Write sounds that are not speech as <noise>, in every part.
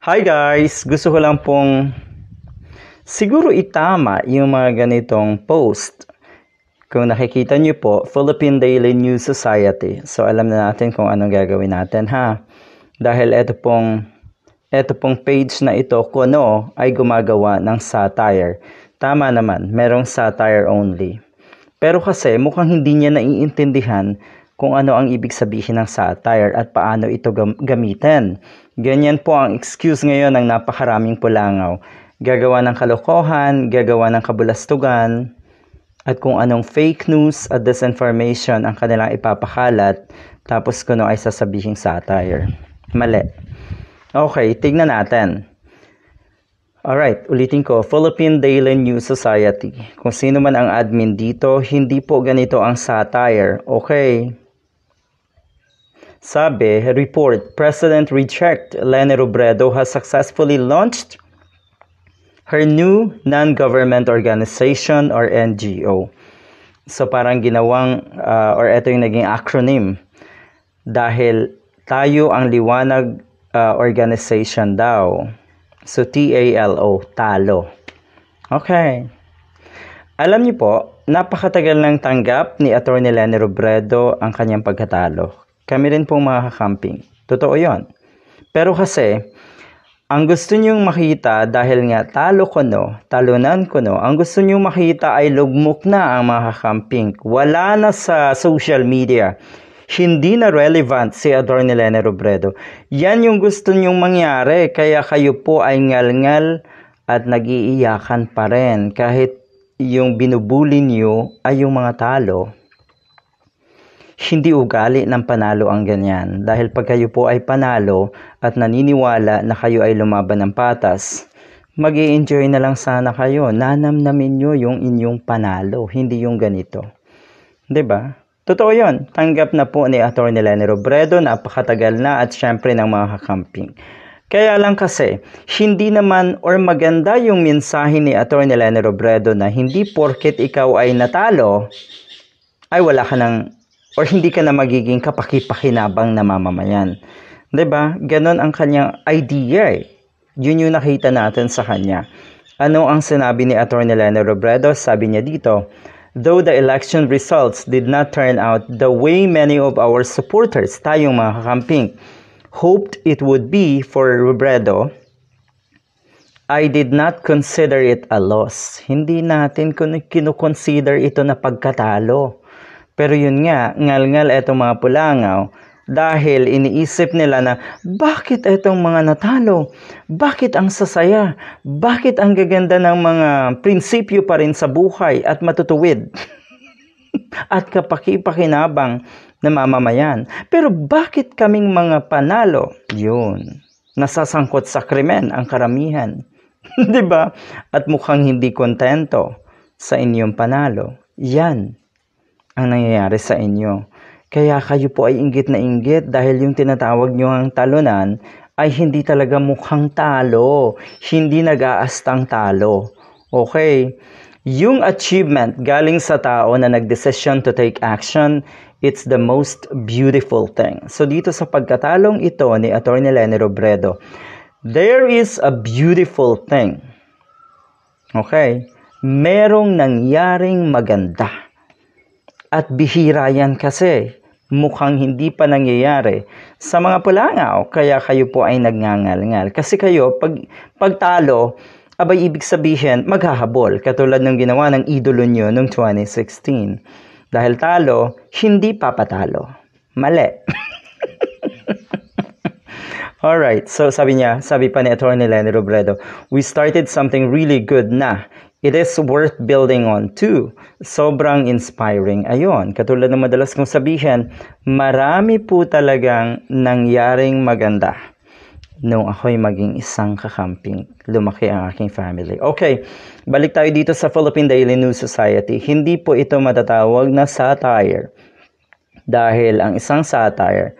Hi guys! Gusto ko lang pong siguro itama yung mga ganitong post. Kung nakikita nyo po, Philippine Daily News Society. So alam na natin kung anong gagawin natin ha. Dahil ito pong, ito pong page na ito, kuno ano, ay gumagawa ng satire. Tama naman, merong satire only. Pero kasi mukhang hindi niya naiintindihan kung ano ang ibig sabihin ng satire at paano ito gam- gamitin. Ganyan po ang excuse ngayon ng napakaraming pulangaw. Gagawa ng kalokohan, gagawa ng kabulastugan, at kung anong fake news at disinformation ang kanilang ipapakalat, tapos kuno ay sasabihin satire. Mali. Okay, tignan natin. Alright, ulitin ko, Philippine Daily News Society. Kung sino man ang admin dito, hindi po ganito ang satire. Okay, Sabe report, President Richard Lene Robredo has successfully launched her new non-government organization or NGO. So parang ginawang uh, or ito yung naging acronym dahil tayo ang liwanag uh, organization daw. So T-A-L-O, talo. Okay. Alam niyo po, napakatagal nang tanggap ni Attorney Lenny Robredo ang kanyang pagkatalo kami rin pong makakamping. Totoo yon. Pero kasi, ang gusto niyong makita dahil nga talo ko no, talunan ko no, ang gusto niyong makita ay lugmok na ang makakamping. Wala na sa social media. Hindi na relevant si Adorno Lene Robredo. Yan yung gusto niyong mangyari. Kaya kayo po ay ngalngal at nagiiyakan pa rin. Kahit yung binubuli niyo ay yung mga talo. Hindi ugali ng panalo ang ganyan dahil pag kayo po ay panalo at naniniwala na kayo ay lumaban ng patas, mag enjoy na lang sana kayo. Nanamnamin nyo yung inyong panalo, hindi yung ganito. ba? Diba? Totoo yun. Tanggap na po ni Atty. Lenny Robredo, napakatagal na at syempre ng mga kakamping. Kaya lang kasi, hindi naman or maganda yung mensahe ni Atty. Lenny Robredo na hindi porket ikaw ay natalo, ay wala ka ng or hindi ka na magiging kapakipakinabang na mamamayan. 'Di ba? Ganon ang kanyang idea eh. Yun yung nakita natin sa kanya. Ano ang sinabi ni Attorney Lena Robredo? Sabi niya dito, Though the election results did not turn out the way many of our supporters, tayong mga kakamping, hoped it would be for Robredo, I did not consider it a loss. Hindi natin kinukonsider ito na pagkatalo pero yun nga, ngalngal etong mga pulangaw dahil iniisip nila na bakit etong mga natalo? Bakit ang sasaya? Bakit ang gaganda ng mga prinsipyo pa rin sa buhay at matutuwid? <laughs> at kapaki-pakinabang na mamamayan. Pero bakit kaming mga panalo? Yun. Nasasangkot sa krimen ang karamihan. <laughs> 'Di ba? At mukhang hindi kontento sa inyong panalo. Yan ang nangyayari sa inyo. Kaya kayo po ay inggit na inggit dahil yung tinatawag nyo ang talunan ay hindi talaga mukhang talo, hindi nag-aastang talo. Okay? Yung achievement galing sa tao na nagdesisyon to take action, it's the most beautiful thing. So dito sa pagkatalong ito ni Attorney Lenny Robredo, there is a beautiful thing. Okay? Merong nangyaring maganda. At bihira yan kasi mukhang hindi pa nangyayari sa mga pulangaw. Kaya kayo po ay nagngangalngal. Kasi kayo, pag, pagtalo, abay ibig sabihin, maghahabol. Katulad ng ginawa ng idolo nyo noong 2016. Dahil talo, hindi papatalo. Mali. <laughs> All right. so sabi niya, sabi pa ni Attorney Lenny Robredo, we started something really good na it is worth building on too. Sobrang inspiring. ayon. katulad ng madalas kong sabihin, marami po talagang nangyaring maganda nung ako'y maging isang kakamping lumaki ang aking family. Okay, balik tayo dito sa Philippine Daily News Society. Hindi po ito matatawag na satire dahil ang isang satire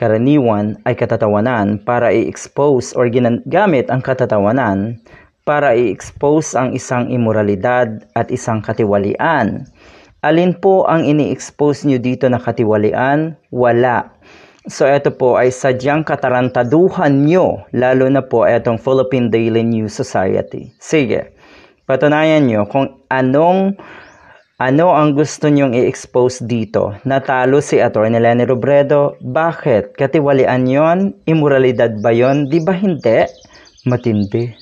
karaniwan ay katatawanan para i-expose or ginagamit ang katatawanan para i-expose ang isang imoralidad at isang katiwalian. Alin po ang ini-expose nyo dito na katiwalian? Wala. So ito po ay sadyang katarantaduhan nyo, lalo na po itong Philippine Daily News Society. Sige, patunayan nyo kung anong ano ang gusto nyong i-expose dito? Natalo si Atty. Lenny Robredo. Bakit? Katiwalian yon? Imoralidad ba yon? Di ba hindi? Matindi.